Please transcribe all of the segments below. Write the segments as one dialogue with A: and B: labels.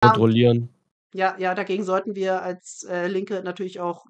A: kontrollieren.
B: Ja, ja, dagegen sollten wir als äh, Linke natürlich auch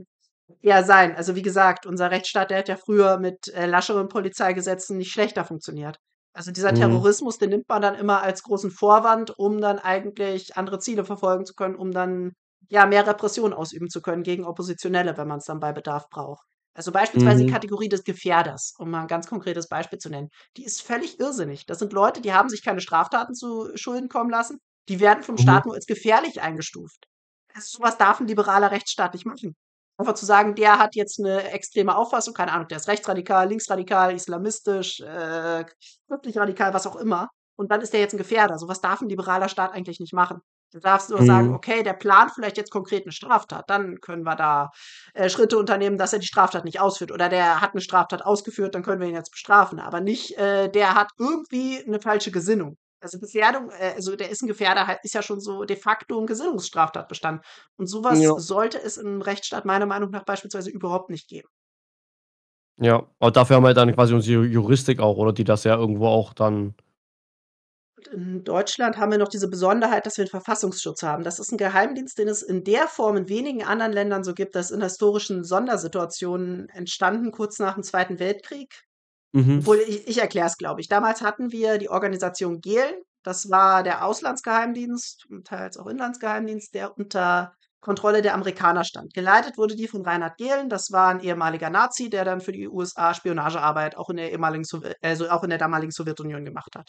B: eher sein. Also wie gesagt, unser Rechtsstaat, der hat ja früher mit äh, lascheren Polizeigesetzen nicht schlechter funktioniert. Also dieser mhm. Terrorismus, mhm. den nimmt man dann immer als großen Vorwand, um dann eigentlich andere Ziele verfolgen zu können, um dann ja mehr Repression ausüben zu können gegen Oppositionelle, wenn man es dann bei Bedarf braucht. Also beispielsweise mhm. die Kategorie des Gefährders, um mal ein ganz konkretes Beispiel zu nennen, die ist völlig irrsinnig. Das sind Leute, die haben sich keine Straftaten zu Schulden kommen lassen, die werden vom mhm. Staat nur als gefährlich eingestuft. Also sowas darf ein liberaler Rechtsstaat nicht machen. Einfach zu sagen, der hat jetzt eine extreme Auffassung, keine Ahnung, der ist rechtsradikal, linksradikal, islamistisch, äh, wirklich radikal, was auch immer. Und dann ist der jetzt ein Gefährder. Sowas darf ein liberaler Staat eigentlich nicht machen. Du darfst nur mhm. sagen, okay, der plant vielleicht jetzt konkret eine Straftat, dann können wir da äh, Schritte unternehmen, dass er die Straftat nicht ausführt. Oder der hat eine Straftat ausgeführt, dann können wir ihn jetzt bestrafen. Aber nicht, äh, der hat irgendwie eine falsche Gesinnung. Also Gefährdung, äh, also der ist ein Gefährder, halt, ist ja schon so de facto ein Gesinnungsstraftatbestand. Und sowas ja. sollte es im Rechtsstaat meiner Meinung nach beispielsweise überhaupt nicht geben.
A: Ja, aber dafür haben wir dann quasi unsere Juristik auch, oder die das ja irgendwo auch dann.
B: In Deutschland haben wir noch diese Besonderheit, dass wir einen Verfassungsschutz haben. Das ist ein Geheimdienst, den es in der Form in wenigen anderen Ländern so gibt, dass in historischen Sondersituationen entstanden, kurz nach dem Zweiten Weltkrieg Mhm. Obwohl, ich, ich erkläre es, glaube ich. Damals hatten wir die Organisation GEL. Das war der Auslandsgeheimdienst, teils auch Inlandsgeheimdienst, der unter Kontrolle der Amerikaner stand. Geleitet wurde die von Reinhard Gehlen. Das war ein ehemaliger Nazi, der dann für die USA Spionagearbeit auch in der, ehemaligen Sowjet also auch in der damaligen Sowjetunion gemacht hat.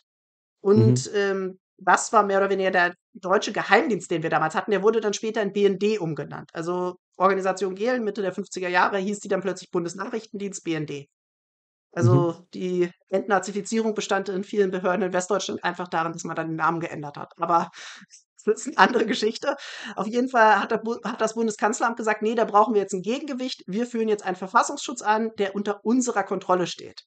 B: Und mhm. ähm, das war mehr oder weniger der deutsche Geheimdienst, den wir damals hatten. Der wurde dann später in BND umgenannt. Also Organisation Gehlen Mitte der 50er Jahre hieß die dann plötzlich Bundesnachrichtendienst BND. Mhm. Also mhm. die Entnazifizierung bestand in vielen Behörden in Westdeutschland einfach darin, dass man dann den Namen geändert hat. Aber das ist eine andere Geschichte. Auf jeden Fall hat, der, hat, das Bundeskanzleramt gesagt, nee, da brauchen wir jetzt ein Gegengewicht. Wir führen jetzt einen Verfassungsschutz an, der unter unserer Kontrolle steht.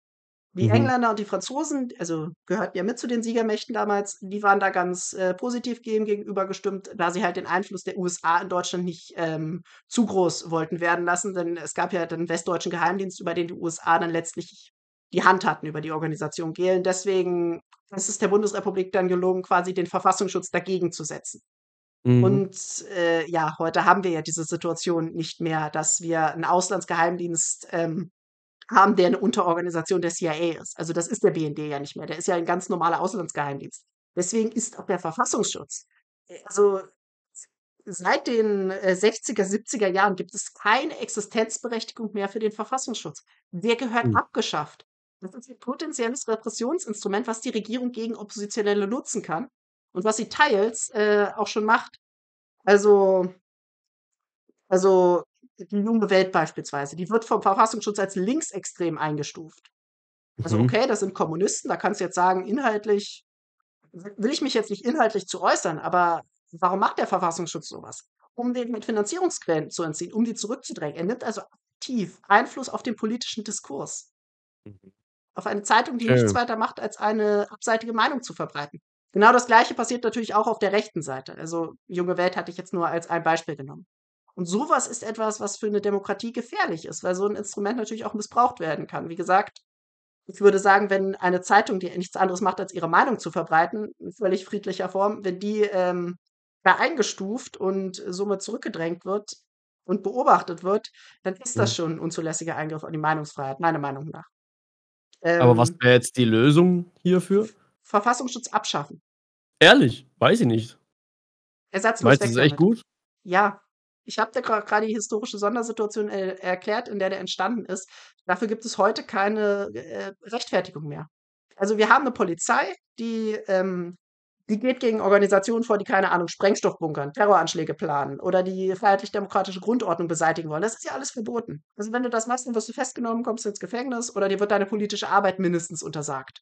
B: Die mhm. Engländer und die Franzosen, also gehörten ja mit zu den Siegermächten damals, die waren da ganz äh, positiv dem gegenüber gestimmt, da sie halt den Einfluss der USA in Deutschland nicht ähm, zu groß wollten werden lassen. Denn es gab ja den westdeutschen Geheimdienst, über den die USA dann letztlich die Hand hatten über die Organisation Gehlen. Deswegen ist es der Bundesrepublik dann gelungen, quasi den Verfassungsschutz dagegen zu setzen. Mhm. Und äh, ja, heute haben wir ja diese Situation nicht mehr, dass wir einen Auslandsgeheimdienst ähm, haben, der eine Unterorganisation der CIA ist. Also das ist der BND ja nicht mehr. Der ist ja ein ganz normaler Auslandsgeheimdienst. Deswegen ist auch der Verfassungsschutz. Äh, also seit den 60er, äh, 70er Jahren gibt es keine Existenzberechtigung mehr für den Verfassungsschutz. Der gehört mhm. abgeschafft. Das ist ein potenzielles Repressionsinstrument, was die Regierung gegen Oppositionelle nutzen kann und was sie teils äh, auch schon macht. Also, also die junge Welt beispielsweise, die wird vom Verfassungsschutz als linksextrem eingestuft. Also mhm. okay, das sind Kommunisten, da kannst du jetzt sagen, inhaltlich will ich mich jetzt nicht inhaltlich zu äußern, aber warum macht der Verfassungsschutz sowas? Um den mit Finanzierungsquellen zu entziehen, um die zurückzudrängen. Er nimmt also aktiv Einfluss auf den politischen Diskurs. Mhm. Auf eine Zeitung, die nichts weiter macht, als eine abseitige Meinung zu verbreiten. Genau das Gleiche passiert natürlich auch auf der rechten Seite. Also junge Welt hatte ich jetzt nur als ein Beispiel genommen. Und sowas ist etwas, was für eine Demokratie gefährlich ist, weil so ein Instrument natürlich auch missbraucht werden kann. Wie gesagt, ich würde sagen, wenn eine Zeitung, die nichts anderes macht, als ihre Meinung zu verbreiten, in völlig friedlicher Form, wenn die ähm, da eingestuft und somit zurückgedrängt wird und beobachtet wird, dann ist das mhm. schon ein unzulässiger Eingriff an die Meinungsfreiheit, meiner Meinung nach. Ähm, Aber was
A: wäre jetzt die Lösung hierfür?
B: Verfassungsschutz abschaffen.
A: Ehrlich? Weiß ich nicht.
B: Ersatzlos weißt du das echt gut? Ja. Ich habe dir gerade die historische Sondersituation äh, erklärt, in der der entstanden ist. Dafür gibt es heute keine äh, Rechtfertigung mehr. Also wir haben eine Polizei, die ähm, die geht gegen Organisationen vor, die keine Ahnung, Sprengstoff bunkern, Terroranschläge planen oder die freiheitlich-demokratische Grundordnung beseitigen wollen. Das ist ja alles verboten. Also wenn du das machst, dann wirst du festgenommen, kommst du ins Gefängnis oder dir wird deine politische Arbeit mindestens untersagt.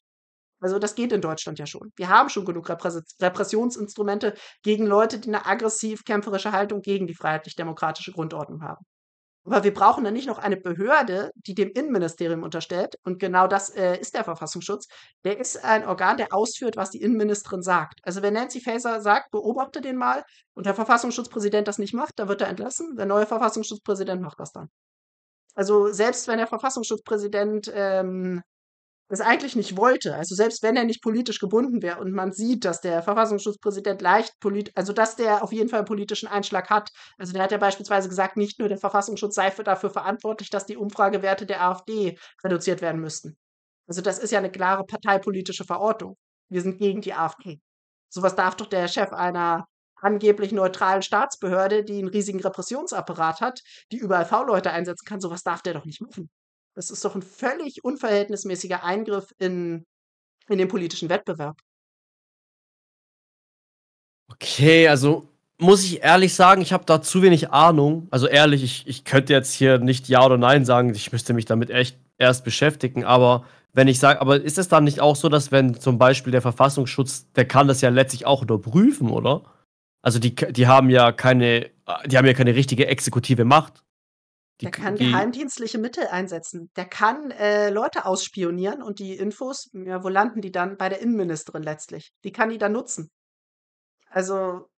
B: Also das geht in Deutschland ja schon. Wir haben schon genug Repressionsinstrumente gegen Leute, die eine aggressiv-kämpferische Haltung gegen die freiheitlich-demokratische Grundordnung haben. Aber wir brauchen dann nicht noch eine Behörde, die dem Innenministerium unterstellt. Und genau das äh, ist der Verfassungsschutz. Der ist ein Organ, der ausführt, was die Innenministerin sagt. Also wenn Nancy Faeser sagt, beobachte den mal und der Verfassungsschutzpräsident das nicht macht, dann wird er entlassen. Der neue Verfassungsschutzpräsident macht das dann. Also selbst wenn der Verfassungsschutzpräsident ähm, das eigentlich nicht wollte, also selbst wenn er nicht politisch gebunden wäre und man sieht, dass der Verfassungsschutzpräsident leicht politisch, also dass der auf jeden Fall einen politischen Einschlag hat. Also der hat ja beispielsweise gesagt, nicht nur der Verfassungsschutz sei für, dafür verantwortlich, dass die Umfragewerte der AfD reduziert werden müssten. Also das ist ja eine klare parteipolitische Verortung. Wir sind gegen die AfD. Sowas darf doch der Chef einer angeblich neutralen Staatsbehörde, die einen riesigen Repressionsapparat hat, die überall V-Leute einsetzen kann, sowas darf der doch nicht machen. Das ist doch ein völlig unverhältnismäßiger Eingriff in, in den politischen Wettbewerb.
C: Okay, also
A: muss ich ehrlich sagen, ich habe da zu wenig Ahnung. Also ehrlich, ich, ich könnte jetzt hier nicht Ja oder Nein sagen. Ich müsste mich damit echt erst beschäftigen. Aber wenn ich sage, aber ist es dann nicht auch so, dass wenn zum Beispiel der Verfassungsschutz, der kann das ja letztlich auch überprüfen, oder? Also die, die haben ja keine, die haben ja keine richtige exekutive Macht.
B: Die, der kann die, geheimdienstliche Mittel einsetzen. Der kann äh, Leute ausspionieren und die Infos, ja, wo landen die dann? Bei der Innenministerin letztlich. Die kann die dann nutzen. Also,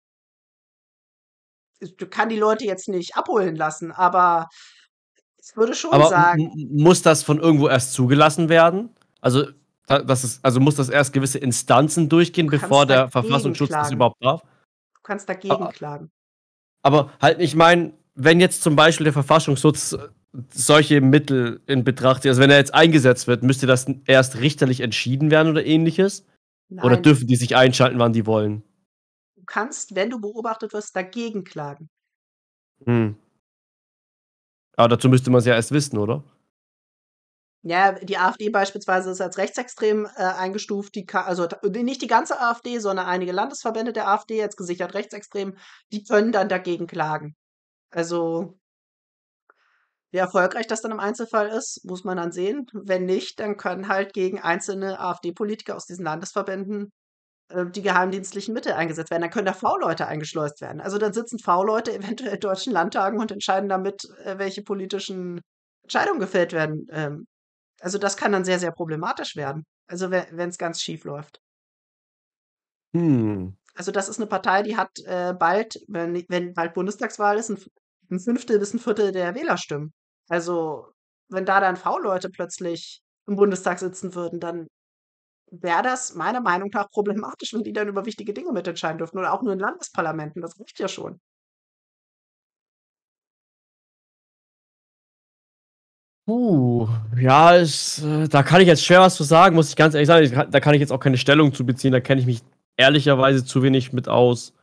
B: äh, du kann die Leute jetzt nicht abholen lassen, aber ich würde schon aber sagen.
A: Muss das von irgendwo erst zugelassen werden? Also, das ist, also muss das erst gewisse Instanzen durchgehen, bevor der Verfassungsschutz klagen. das überhaupt darf? Du
B: kannst dagegen aber, klagen.
A: Aber halt, ich meine, wenn jetzt zum Beispiel der Verfassungsschutz solche Mittel in Betracht zieht, also wenn er jetzt eingesetzt wird, müsste das erst richterlich entschieden werden oder ähnliches? Nein. Oder dürfen die sich einschalten, wann die wollen?
B: Du kannst, wenn du beobachtet wirst, dagegen klagen.
A: Hm. Aber dazu müsste man es ja erst wissen, oder?
B: Ja, die AfD beispielsweise ist als rechtsextrem äh, eingestuft, die kann, also nicht die ganze AfD, sondern einige Landesverbände der AfD als gesichert rechtsextrem, die können dann dagegen klagen. Also, wie erfolgreich das dann im Einzelfall ist, muss man dann sehen. Wenn nicht, dann können halt gegen einzelne AfD-Politiker aus diesen Landesverbänden äh, die geheimdienstlichen Mittel eingesetzt werden. Dann können da V-Leute eingeschleust werden. Also dann sitzen V-Leute eventuell in deutschen Landtagen und entscheiden damit, äh, welche politischen Entscheidungen gefällt werden. Ähm. also das kann dann sehr, sehr problematisch werden. Also wenn es ganz schief läuft.
C: Hm.
B: Also das ist eine Partei, die hat äh, bald, wenn, wenn bald Bundestagswahl ist, ein ein Fünftel bis ein Viertel der Wählerstimmen. Also, wenn da dann V-Leute plötzlich im Bundestag sitzen würden, dann wäre
C: das meiner Meinung nach problematisch, wenn die dann über wichtige Dinge mitentscheiden dürften oder auch nur in Landesparlamenten. Das reicht ja schon. Puh, ja, ich, äh, da kann ich jetzt schwer was zu sagen, muss ich ganz ehrlich sagen. Da kann
A: ich jetzt auch keine Stellung zu beziehen, da kenne ich mich ehrlicherweise zu wenig mit aus.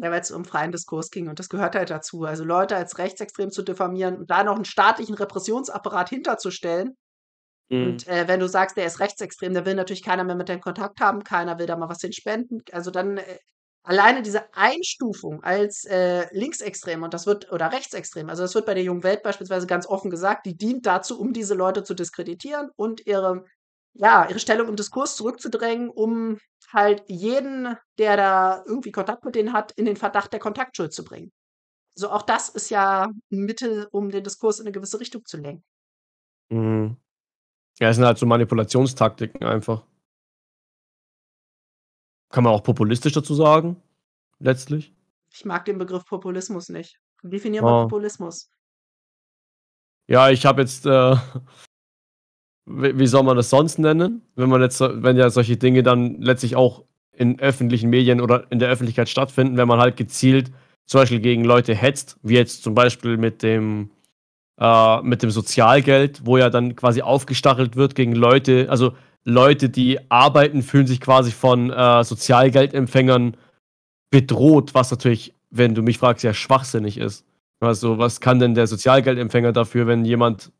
B: Ja, weil es um freien Diskurs ging und das gehört halt dazu. Also Leute als rechtsextrem zu diffamieren und da noch einen staatlichen Repressionsapparat hinterzustellen. Mhm. Und äh, wenn du sagst, der ist rechtsextrem, dann will natürlich keiner mehr mit dem Kontakt haben, keiner will da mal was hinspenden. Also dann äh, alleine diese Einstufung als äh, linksextrem und das wird oder rechtsextrem, also das wird bei der jungen Welt beispielsweise ganz offen gesagt, die dient dazu, um diese Leute zu diskreditieren und ihre ja, ihre Stellung im Diskurs zurückzudrängen, um halt jeden, der da irgendwie Kontakt mit denen hat, in den Verdacht der Kontaktschuld zu bringen. So auch das ist ja ein Mittel, um den Diskurs in eine gewisse Richtung zu lenken.
C: Mhm. Ja, es sind halt so Manipulationstaktiken einfach. Kann man auch populistisch dazu sagen, letztlich? Ich
B: mag den Begriff Populismus nicht. Definier mal oh. Populismus.
C: Ja, ich
A: habe jetzt äh, wie, soll man das sonst nennen, wenn man jetzt, wenn ja solche Dinge dann letztlich auch in öffentlichen Medien oder in der Öffentlichkeit stattfinden, wenn man halt gezielt zum Beispiel gegen Leute hetzt, wie jetzt zum Beispiel mit dem äh, mit dem Sozialgeld, wo ja dann quasi aufgestachelt wird gegen Leute, also Leute, die arbeiten, fühlen sich quasi von äh, Sozialgeldempfängern bedroht, was natürlich, wenn du mich fragst, ja schwachsinnig ist. Also, was kann denn der Sozialgeldempfänger dafür, wenn jemand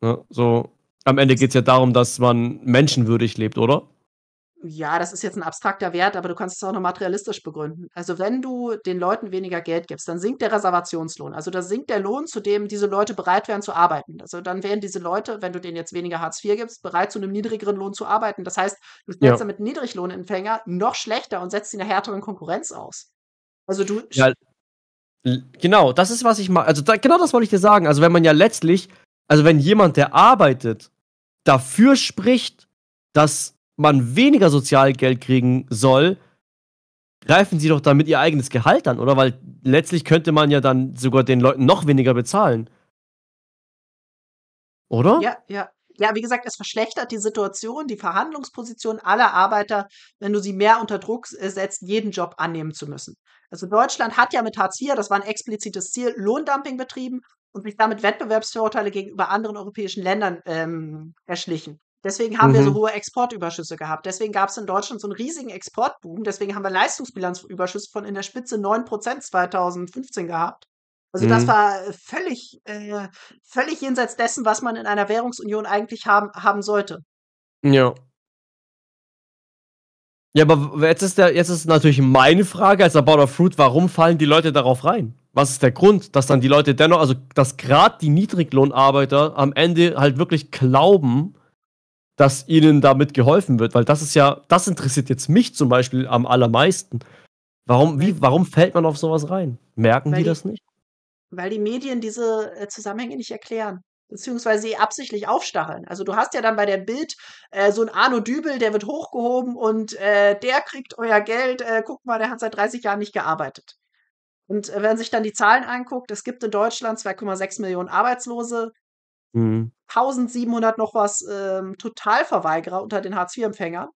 A: ne, so am Ende geht es ja darum, dass man menschenwürdig lebt, oder?
B: Ja, das ist jetzt ein abstrakter Wert, aber du kannst es auch noch materialistisch begründen. Also wenn du den Leuten weniger Geld gibst, dann sinkt der Reservationslohn. Also da sinkt der Lohn, zu dem diese Leute bereit wären zu arbeiten. Also dann wären diese Leute, wenn du denen jetzt weniger Hartz IV gibst, bereit zu einem niedrigeren Lohn zu arbeiten. Das heißt, du stellst ja. damit Niedriglohnempfänger noch schlechter und setzt sie einer härteren Konkurrenz aus. Also du.
A: Ja, genau, das ist, was ich mal. Also da, genau das wollte ich dir sagen. Also wenn man ja letztlich, also wenn jemand, der arbeitet, dafür spricht, dass man weniger Sozialgeld kriegen soll, greifen sie doch damit ihr eigenes Gehalt an, oder? Weil letztlich könnte man ja dann sogar den Leuten noch weniger bezahlen.
C: Oder?
B: Ja, ja. Ja, wie gesagt, es verschlechtert die Situation, die Verhandlungsposition aller Arbeiter, wenn du sie mehr unter Druck setzt, jeden Job annehmen zu müssen. Also Deutschland hat ja mit Hartz IV, das war ein explizites Ziel, Lohndumping betrieben und sich damit Wettbewerbsvorteile gegenüber anderen europäischen Ländern ähm, erschlichen. Deswegen haben mhm. wir so mhm. hohe Exportüberschüsse gehabt. Deswegen gab es in Deutschland so einen riesigen Exportboom. Deswegen haben wir Leistungsbilanzüberschüsse von in der Spitze 9% 2015 gehabt. Also mhm. das war äh, völlig, äh, völlig jenseits dessen, was man in einer Währungsunion eigentlich haben, haben sollte.
C: Ja.
A: Ja, aber jetzt ist, der, jetzt ist natürlich meine Frage als About of Fruit, warum fallen die Leute darauf rein? was ist der Grund, dass dann die Leute dennoch, also dass gerade die Niedriglohnarbeiter am Ende halt wirklich glauben, dass ihnen damit geholfen wird, weil das ist ja, das interessiert jetzt mich zum Beispiel am allermeisten. Warum, wie, warum fällt man auf sowas rein? Merken weil die das nicht?
B: Weil die Medien diese äh, Zusammenhänge nicht erklären beziehungsweise sie absichtlich aufstacheln. Also du hast ja dann bei der Bild äh, so ein Arno Dübel, der wird hochgehoben und äh, der kriegt euer Geld. Äh, guck mal, der hat seit 30 Jahren nicht gearbeitet. Und äh, wenn man sich dann die Zahlen anguckt, es gibt in Deutschland 2,6 Millionen Arbeitslose, mhm. 1700 noch was ähm, Totalverweigerer unter den Hartz-IV-Empfängern.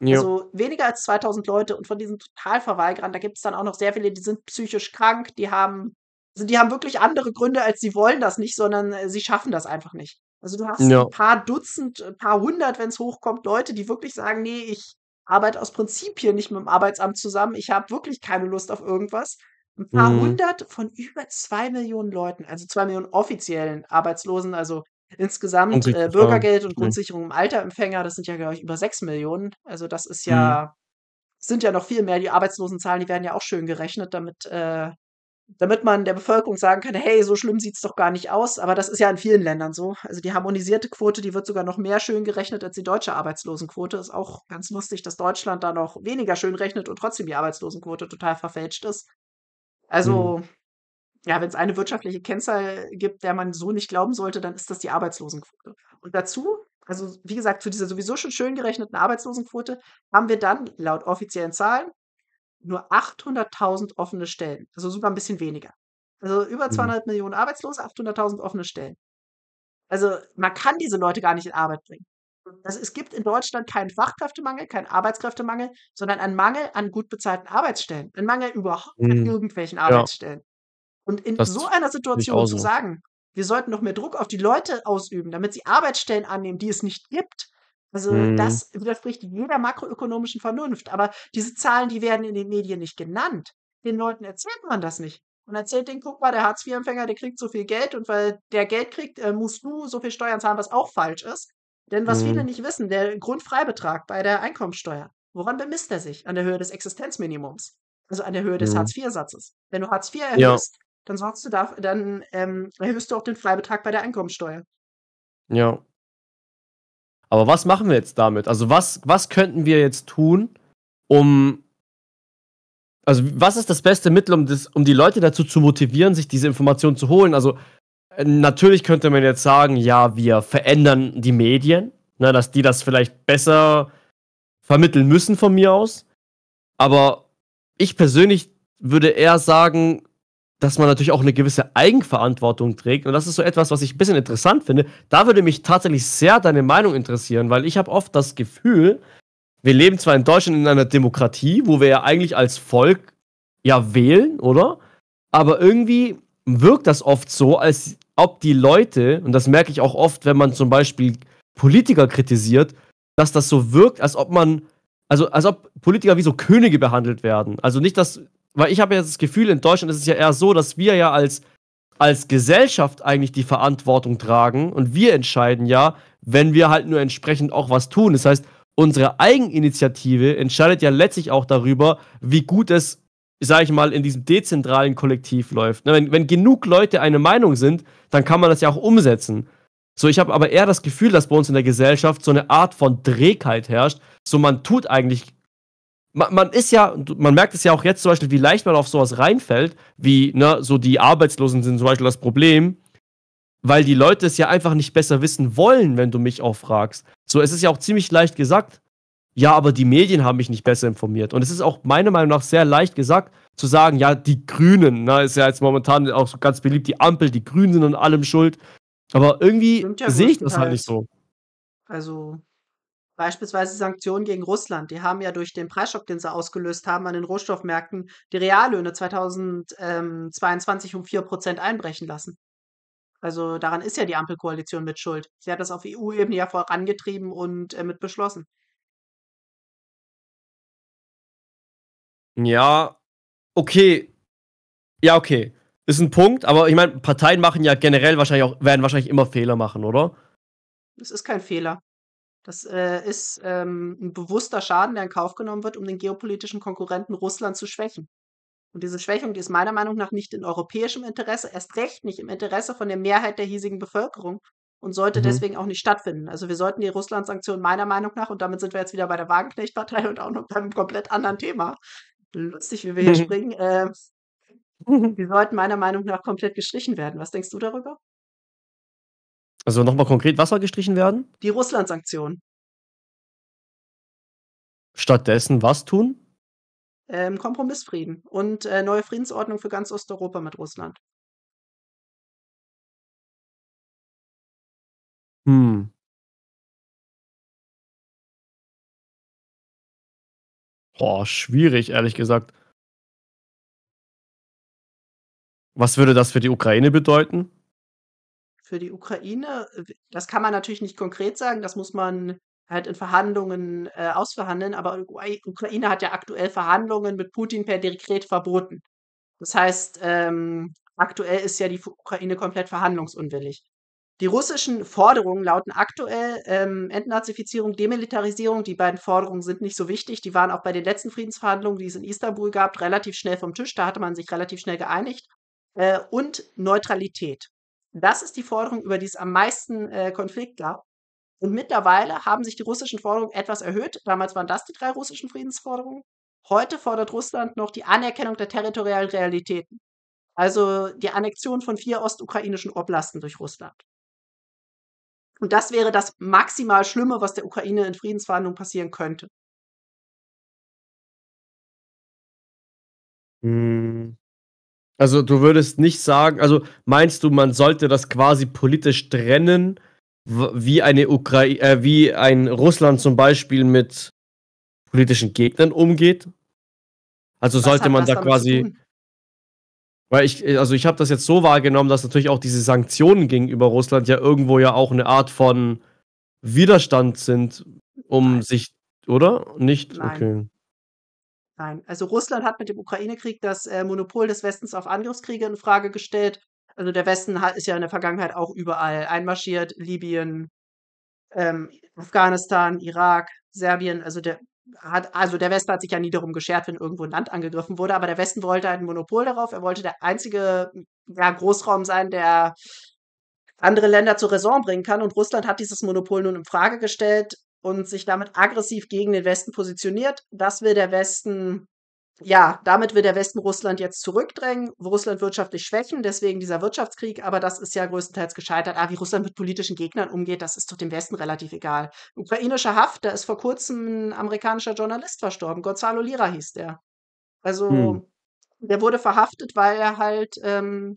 B: Ja. Also weniger als 2000 Leute und von diesen Totalverweigerern, da gibt es dann auch noch sehr viele, die sind psychisch krank, die haben, also die haben wirklich andere Gründe, als sie wollen das nicht, sondern äh, sie schaffen das einfach nicht. Also du hast ja. ein paar Dutzend, ein äh, paar hundert, wenn es hochkommt, Leute, die wirklich sagen, nee, ich arbeite aus Prinzip hier nicht mit dem Arbeitsamt zusammen, ich habe wirklich keine Lust auf irgendwas ein paar mhm. hundert von über zwei Millionen Leuten, also zwei Millionen offiziellen Arbeitslosen, also insgesamt äh, Bürgergeld und mhm. Grundsicherung im Alterempfänger, das sind ja, glaube ich, über sechs Millionen. Also das ist mhm. ja, mhm. sind ja noch viel mehr. Die Arbeitslosenzahlen, die werden ja auch schön gerechnet, damit, äh, damit man der Bevölkerung sagen kann, hey, so schlimm sieht es doch gar nicht aus. Aber das ist ja in vielen Ländern so. Also die harmonisierte Quote, die wird sogar noch mehr schön gerechnet als die deutsche Arbeitslosenquote. Ist auch ganz lustig, dass Deutschland da noch weniger schön rechnet und trotzdem die Arbeitslosenquote total verfälscht ist. Also, hm. ja, wenn es eine wirtschaftliche Kennzahl gibt, der man so nicht glauben sollte, dann ist das die Arbeitslosenquote. Und dazu, also wie gesagt, zu dieser sowieso schon schön gerechneten Arbeitslosenquote haben wir dann laut offiziellen Zahlen nur 800.000 offene Stellen. Also sogar ein bisschen weniger. Also über 200 hm. Millionen Arbeitslose, 800.000 offene Stellen. Also man kann diese Leute gar nicht in Arbeit bringen. Also es gibt in Deutschland keinen Fachkräftemangel, keinen Arbeitskräftemangel, sondern einen Mangel an gut bezahlten Arbeitsstellen, Ein Mangel überhaupt mhm. an hm. irgendwelchen ja. Arbeitsstellen. Und in das so einer Situation so. zu sagen, wir sollten noch mehr Druck auf die Leute ausüben, damit sie Arbeitsstellen annehmen, die es nicht gibt. Also mhm. das hm. widerspricht jeder makroökonomischen Vernunft. Aber diese Zahlen, die werden in den Medien nicht genannt. Den Leuten erzählt man das nicht. Und erzählt denen, guck mal, der Hartz-IV-Empfänger, der kriegt so viel Geld und weil der Geld kriegt, äh, musst du so viel Steuern zahlen, was auch falsch ist. Denn was mhm. viele nicht wissen, der Grundfreibetrag bei der Einkommensteuer, woran bemisst er sich? An der Höhe des Existenzminimums. Also an der Höhe des mhm. Hartz-IV-Satzes. Wenn du Hartz IV erhöhst, ja. dann sorgst du da, dann ähm, erhöhst du auch den Freibetrag bei der Einkommensteuer.
A: Ja. Aber was machen wir jetzt damit? Also was, was könnten wir jetzt tun, um also was ist das beste Mittel, um, das, um die Leute dazu zu motivieren, sich diese Informationen zu holen? Also Natürlich könnte man jetzt sagen, ja, wir verändern die Medien, ne, dass die das vielleicht besser vermitteln müssen von mir aus. Aber ich persönlich würde eher sagen, dass man natürlich auch eine gewisse Eigenverantwortung trägt. Und das ist so etwas, was ich ein bisschen interessant finde. Da würde mich tatsächlich sehr deine Meinung interessieren, weil ich habe oft das Gefühl, wir leben zwar in Deutschland in einer Demokratie, wo wir ja eigentlich als Volk ja wählen, oder? Aber irgendwie wirkt das oft so, als ob die Leute, und das merke ich auch oft, wenn man zum Beispiel Politiker kritisiert, dass das so wirkt, als ob man, also als ob Politiker wie so Könige behandelt werden. Also nicht, dass, weil ich habe jetzt das Gefühl, in Deutschland ist es ja eher so, dass wir ja als, als Gesellschaft eigentlich die Verantwortung tragen und wir entscheiden ja, wenn wir halt nur entsprechend auch was tun. Das heißt, unsere Eigeninitiative entscheidet ja letztlich auch darüber, wie gut es sage ich mal, in diesem dezentralen Kollektiv läuft. Ne, wenn, wenn genug Leute eine Meinung sind, dann kann man das ja auch umsetzen. So, ich habe aber eher das Gefühl, dass bei uns in der Gesellschaft so eine Art von Trägheit herrscht. So, man tut eigentlich. Man, man, ist ja, man merkt es ja auch jetzt zum Beispiel, wie leicht man auf sowas reinfällt, wie, ne, so die Arbeitslosen sind zum Beispiel das Problem, weil die Leute es ja einfach nicht besser wissen wollen, wenn du mich auch fragst. So, es ist ja auch ziemlich leicht gesagt, ja, aber die Medien haben mich nicht besser informiert. Und es ist auch meiner Meinung nach sehr leicht gesagt, zu sagen, ja, die Grünen, na, ne, ist ja jetzt momentan auch so ganz beliebt, die Ampel, die Grünen sind an allem schuld. Aber irgendwie
C: ja sehe ich das halt nicht so.
B: Also beispielsweise Sanktionen gegen Russland. Die haben ja durch den Preisschock, den sie ausgelöst haben, an den Rohstoffmärkten die Reallöhne 2022 um 4% einbrechen lassen. Also daran ist ja die
C: Ampelkoalition mit schuld. Sie hat das auf EU-Ebene ja vorangetrieben und äh, mit beschlossen. Ja, okay. Ja, okay. Ist ein Punkt, aber ich meine, Parteien machen ja generell wahrscheinlich auch, werden wahrscheinlich immer Fehler
A: machen, oder?
B: Das ist kein Fehler. Das äh, ist ähm, ein bewusster Schaden, der in Kauf genommen wird, um den geopolitischen Konkurrenten Russland zu schwächen. Und diese Schwächung, die ist meiner Meinung nach nicht in europäischem Interesse, erst recht nicht im Interesse von der Mehrheit der hiesigen Bevölkerung und sollte mhm. deswegen auch nicht stattfinden. Also wir sollten die Russland-Sanktionen meiner Meinung nach, und damit sind wir jetzt wieder bei der Wagenknecht-Partei und auch noch beim komplett anderen Thema, lustig, wie wir hier mhm. springen. Äh, die sollten meiner Meinung nach komplett gestrichen werden. Was denkst du darüber?
C: Also nochmal konkret, was soll gestrichen werden? Die Russland-Sanktionen. Stattdessen was tun? Ähm, Kompromissfrieden und äh, neue Friedensordnung für ganz Osteuropa mit Russland. Hm. Boah, schwierig, ehrlich gesagt. Was würde das für die Ukraine bedeuten? Für die Ukraine,
B: das kann man natürlich nicht konkret sagen, das muss man halt in Verhandlungen äh, ausverhandeln, aber Ukraine hat ja aktuell Verhandlungen mit Putin per Dekret verboten. Das heißt, ähm, aktuell ist ja die Ukraine komplett verhandlungsunwillig. Die russischen Forderungen lauten aktuell ähm, Entnazifizierung, Demilitarisierung. Die beiden Forderungen sind nicht so wichtig. Die waren auch bei den letzten Friedensverhandlungen, die es in Istanbul gab, relativ schnell vom Tisch. Da hatte man sich relativ schnell geeinigt. Äh, und Neutralität. Das ist die Forderung, über die es am meisten äh, Konflikt gab. Und mittlerweile haben sich die russischen Forderungen etwas erhöht. Damals waren das die drei russischen Friedensforderungen. Heute fordert Russland noch die Anerkennung der territorialen Realitäten. Also die Annexion von vier ostukrainischen Oblasten durch Russland.
C: Und das wäre das maximal Schlimme, was der Ukraine in Friedensverhandlungen passieren könnte. Hm. Also du würdest nicht sagen, also meinst du, man sollte das quasi politisch
A: trennen, wie eine Ukraine, äh, wie ein Russland zum Beispiel mit politischen Gegnern umgeht? Also was sollte man da quasi. Weil ich, äh, also ich habe das jetzt so wahrgenommen, dass natürlich auch diese Sanktionen gegenüber Russland ja irgendwo ja auch eine Art von Widerstand sind, um Nein. sich, oder? Nicht? Nein. Okay.
B: Nein, also Russland hat mit dem Ukraine-Krieg das äh, Monopol des Westens auf Angriffskriege in Frage gestellt. Also der Westen hat, ist ja in der Vergangenheit auch überall einmarschiert. Libyen, ähm, Afghanistan, Irak, Serbien. Also der hat, also der Westen hat sich ja nie darum geschert, wenn irgendwo ein Land angegriffen wurde, aber der Westen wollte halt ein Monopol darauf. Er wollte der einzige ja, Großraum sein, der andere Länder zur Raison bringen kann. Und Russland hat dieses Monopol nun in Frage gestellt und sich damit aggressiv gegen den Westen positioniert. Das will der Westen ja, damit will der Westen Russland jetzt zurückdrängen, Russland wirtschaftlich schwächen, deswegen dieser Wirtschaftskrieg, aber das ist ja größtenteils gescheitert. Ah, wie Russland mit politischen Gegnern umgeht, das ist doch dem Westen relativ egal. Ukrainische Haft, da ist vor kurzem ein amerikanischer Journalist verstorben, Gonzalo Lira hieß der. Also, hm. der wurde verhaftet, weil er halt ähm,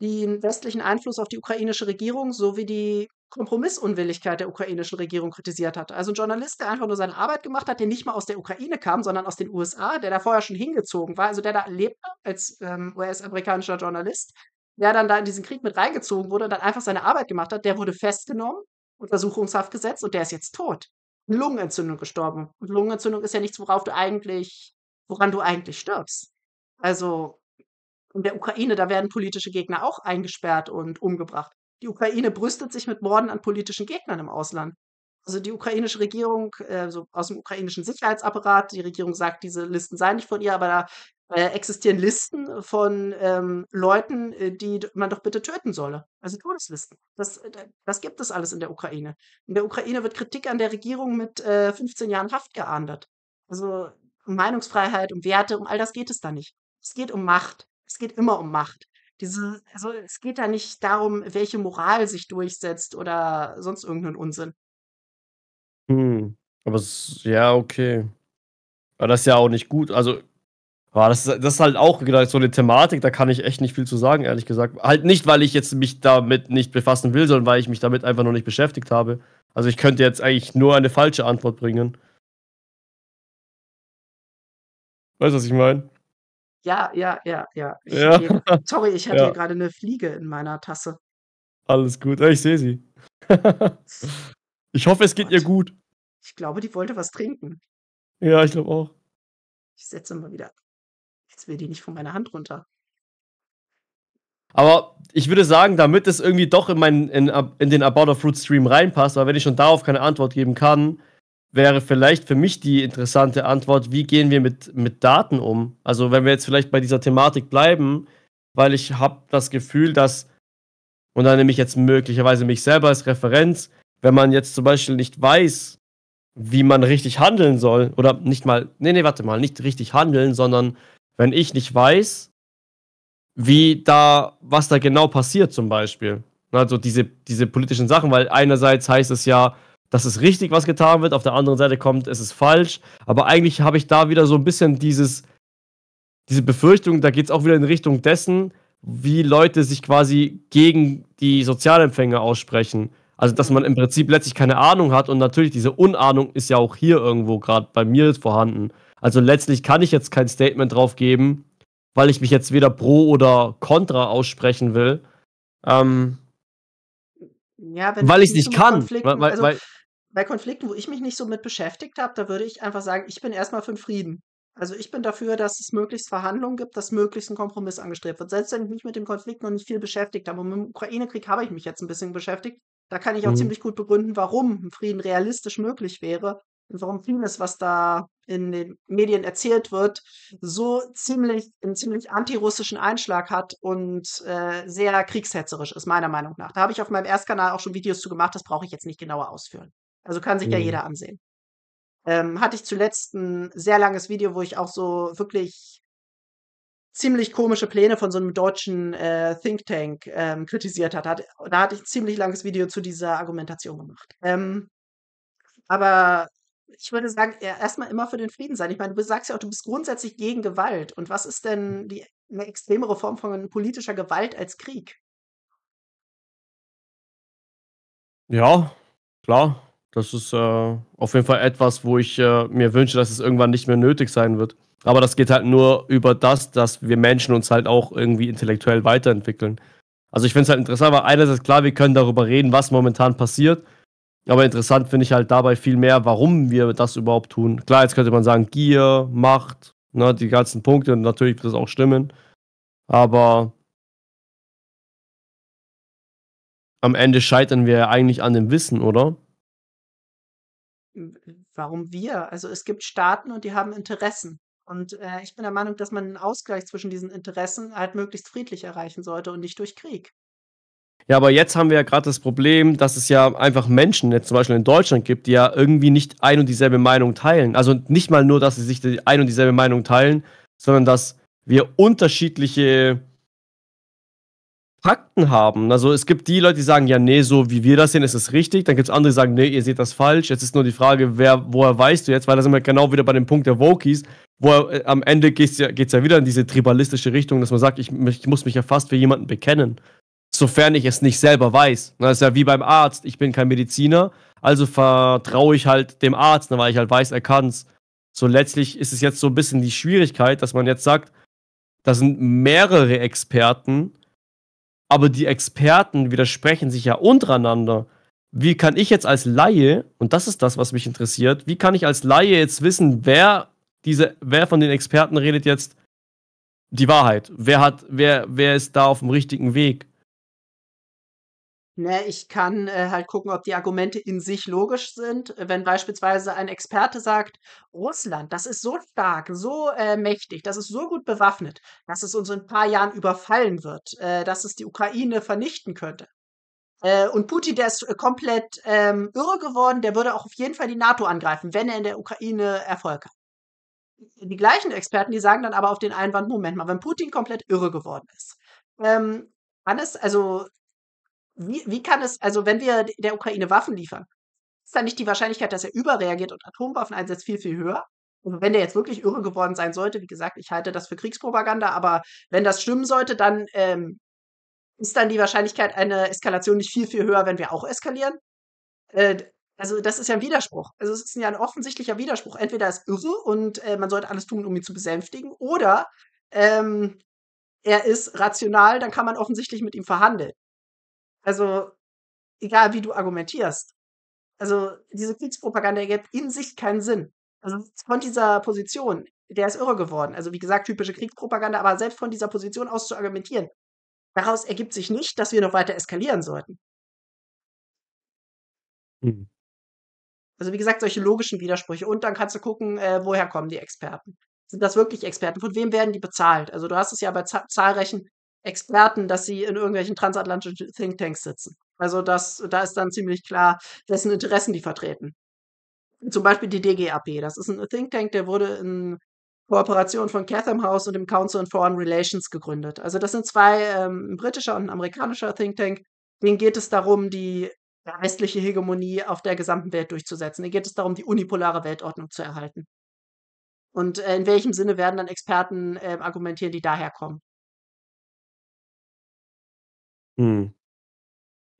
B: den westlichen Einfluss auf die ukrainische Regierung sowie die Kompromissunwilligkeit der ukrainischen Regierung kritisiert hat. Also ein Journalist, der einfach nur seine Arbeit gemacht hat, der nicht mal aus der Ukraine kam, sondern aus den USA, der da vorher schon hingezogen war, also der da lebte als ähm, US-amerikanischer Journalist, der dann da in diesen Krieg mit reingezogen wurde und dann einfach seine Arbeit gemacht hat, der wurde festgenommen, untersuchungshaft gesetzt und der ist jetzt tot. Lungenentzündung gestorben. Und Lungenentzündung ist ja nichts, worauf du eigentlich, woran du eigentlich stirbst. Also in der Ukraine, da werden politische Gegner auch eingesperrt und umgebracht. Die Ukraine brüstet sich mit Morden an politischen Gegnern im Ausland. Also die ukrainische Regierung, äh, so aus dem ukrainischen Sicherheitsapparat, die Regierung sagt, diese Listen seien nicht von ihr, aber da äh, existieren Listen von ähm, Leuten, äh, die man doch bitte töten solle. Also Todeslisten. Das, äh, das gibt es alles in der Ukraine. In der Ukraine wird Kritik an der Regierung mit äh, 15 Jahren Haft geahndet. Also um Meinungsfreiheit, um Werte, um all das geht es da nicht. Es geht um Macht. Es geht immer um Macht. Diese, also es geht da nicht darum, welche Moral sich durchsetzt oder sonst irgendeinen Unsinn.
A: Hm, aber es, ja, okay. Aber das ist ja auch nicht gut. Also, aber das, ist, das ist halt auch so eine Thematik, da kann ich echt nicht viel zu sagen, ehrlich gesagt. Halt nicht, weil ich jetzt mich damit nicht befassen will, sondern weil ich mich damit einfach noch nicht beschäftigt habe. Also ich könnte jetzt eigentlich nur eine falsche Antwort bringen.
C: Weißt du, was ich meine? Ja, ja, ja, ja.
B: Ich ja. Hatte, sorry, ich hatte ja. gerade eine Fliege in meiner Tasse.
C: Alles gut, ich sehe sie.
A: ich hoffe, es geht Gott. ihr gut.
B: Ich glaube, die wollte was trinken.
A: Ja, ich glaube auch.
B: Ich setze mal wieder. Jetzt will die nicht von meiner Hand runter.
A: Aber ich würde sagen, damit es irgendwie doch in, meinen, in, in den About of Fruit Stream reinpasst, weil wenn ich schon darauf keine Antwort geben kann, wäre vielleicht für mich die interessante Antwort, wie gehen wir mit, mit Daten um? Also wenn wir jetzt vielleicht bei dieser Thematik bleiben, weil ich habe das Gefühl, dass, und da nehme ich jetzt möglicherweise mich selber als Referenz, wenn man jetzt zum Beispiel nicht weiß, wie man richtig handeln soll, oder nicht mal, nee, nee, warte mal, nicht richtig handeln, sondern wenn ich nicht weiß, wie da, was da genau passiert zum Beispiel. Also diese, diese politischen Sachen, weil einerseits heißt es ja, dass es richtig was getan wird, auf der anderen Seite kommt, es ist falsch. Aber eigentlich habe ich da wieder so ein bisschen dieses, diese Befürchtung, da geht es auch wieder in Richtung dessen, wie Leute sich quasi gegen die Sozialempfänger aussprechen. Also, dass man im Prinzip letztlich keine Ahnung hat und natürlich diese Unahnung ist ja auch hier irgendwo gerade bei mir vorhanden. Also, letztlich kann ich jetzt kein Statement drauf geben, weil ich mich jetzt weder pro oder contra aussprechen will. Ähm,
B: ja, weil ich es nicht kann. Weil, weil, also, weil, bei Konflikten, wo ich mich nicht so mit beschäftigt habe, da würde ich einfach sagen, ich bin erstmal für den Frieden. Also ich bin dafür, dass es möglichst Verhandlungen gibt, dass möglichst ein Kompromiss angestrebt wird. Selbst wenn ich mich mit dem Konflikt noch nicht viel beschäftigt habe, und mit dem Ukraine-Krieg habe ich mich jetzt ein bisschen beschäftigt, da kann ich auch mhm. ziemlich gut begründen, warum ein Frieden realistisch möglich wäre und warum vieles, was da in den Medien erzählt wird, so ziemlich einen ziemlich antirussischen Einschlag hat und äh, sehr kriegshetzerisch ist, meiner Meinung nach. Da habe ich auf meinem Erstkanal auch schon Videos zu gemacht, das brauche ich jetzt nicht genauer ausführen. Also kann sich mhm. ja jeder ansehen. Ähm, hatte ich zuletzt ein sehr langes Video, wo ich auch so wirklich ziemlich komische Pläne von so einem deutschen äh, Think Tank ähm, kritisiert hat. Da hatte ich ein ziemlich langes Video zu dieser Argumentation gemacht. Ähm, aber ich würde sagen, ja, erstmal immer für den Frieden sein. Ich meine, du sagst ja auch, du bist grundsätzlich gegen Gewalt. Und was ist denn die, eine extremere Form von politischer Gewalt als Krieg?
C: Ja, klar. Das ist äh, auf jeden Fall etwas, wo ich äh, mir
A: wünsche, dass es irgendwann nicht mehr nötig sein wird. Aber das geht halt nur über das, dass wir Menschen uns halt auch irgendwie intellektuell weiterentwickeln. Also ich finde es halt interessant, weil einerseits klar, wir können darüber reden, was momentan passiert. Aber interessant finde ich halt dabei viel mehr, warum wir das überhaupt tun. Klar, jetzt könnte man sagen, Gier, Macht, ne, die ganzen Punkte und natürlich wird das auch stimmen.
C: Aber am Ende scheitern wir ja eigentlich an dem Wissen, oder? warum wir? Also es gibt
B: Staaten und die haben Interessen. Und äh, ich bin der Meinung, dass man einen Ausgleich zwischen diesen Interessen halt möglichst friedlich erreichen sollte und nicht durch Krieg.
A: Ja, aber jetzt haben wir ja gerade das Problem, dass es ja einfach Menschen, jetzt zum Beispiel in Deutschland, gibt, die ja irgendwie nicht ein und dieselbe Meinung teilen. Also nicht mal nur, dass sie sich die ein und dieselbe Meinung teilen, sondern dass wir unterschiedliche Fakten haben. Also es gibt die Leute, die sagen, ja, nee, so wie wir das sehen, ist es richtig. Dann gibt es andere, die sagen, nee, ihr seht das falsch. Jetzt ist nur die Frage, wer, woher weißt du jetzt? Weil da sind wir genau wieder bei dem Punkt der Wokies, wo äh, am Ende geht es ja, geht's ja wieder in diese tribalistische Richtung, dass man sagt, ich, ich muss mich ja fast für jemanden bekennen. Sofern ich es nicht selber weiß. Das ist ja wie beim Arzt. Ich bin kein Mediziner, also vertraue ich halt dem Arzt, weil ich halt weiß, er kann's. So letztlich ist es jetzt so ein bisschen die Schwierigkeit, dass man jetzt sagt, da sind mehrere Experten, aber die Experten widersprechen sich ja untereinander. Wie kann ich jetzt als Laie, und das ist das, was mich interessiert, wie kann ich als Laie jetzt wissen, wer diese, wer von den Experten redet jetzt die Wahrheit? Wer hat, wer, wer ist da auf dem richtigen Weg?
B: Ne, ich kann äh, halt gucken, ob die Argumente in sich logisch sind. Wenn beispielsweise ein Experte sagt, Russland, das ist so stark, so äh, mächtig, das ist so gut bewaffnet, dass es uns in ein paar Jahren überfallen wird, äh, dass es die Ukraine vernichten könnte. Äh, und Putin, der ist äh, komplett ähm, irre geworden, der würde auch auf jeden Fall die NATO angreifen, wenn er in der Ukraine Erfolg hat. Die gleichen Experten, die sagen dann aber auf den Einwand, Moment mal, wenn Putin komplett irre geworden ist, ähm, alles, also wie, wie kann es, also wenn wir der Ukraine Waffen liefern, ist dann nicht die Wahrscheinlichkeit, dass er überreagiert und Atomwaffen einsetzt, viel, viel höher? Und also wenn der jetzt wirklich irre geworden sein sollte, wie gesagt, ich halte das für Kriegspropaganda, aber wenn das stimmen sollte, dann ähm, ist dann die Wahrscheinlichkeit einer Eskalation nicht viel, viel höher, wenn wir auch eskalieren? Äh, also das ist ja ein Widerspruch. Also es ist ja ein offensichtlicher Widerspruch. Entweder ist irre und äh, man sollte alles tun, um ihn zu besänftigen, oder ähm, er ist rational, dann kann man offensichtlich mit ihm verhandeln. Also, egal wie du argumentierst. Also, diese Kriegspropaganda ergibt in sich keinen Sinn. Also, von dieser Position, der ist irre geworden. Also, wie gesagt, typische Kriegspropaganda, aber selbst von dieser Position aus zu argumentieren, daraus ergibt sich nicht, dass wir noch weiter eskalieren sollten. Mhm. Also wie gesagt, solche logischen Widersprüche. Und dann kannst du gucken, äh, woher kommen die Experten? Sind das wirklich Experten? Von wem werden die bezahlt? Also du hast es ja bei zahlreichen Experten, dass sie in irgendwelchen transatlantischen Thinktanks sitzen. Also das, da ist dann ziemlich klar, dessen Interessen die vertreten. Zum Beispiel die DGAP. Das ist ein Thinktank, der wurde in Kooperation von Chatham House und dem Council on Foreign Relations gegründet. Also das sind zwei, ähm, ein britischer und ein amerikanischer Thinktank. Denen geht es darum, die westliche Hegemonie auf der gesamten Welt durchzusetzen. Denen geht es darum, die unipolare Weltordnung zu erhalten.
C: Und äh, in welchem Sinne werden dann Experten äh, argumentieren, die daher kommen? Mm.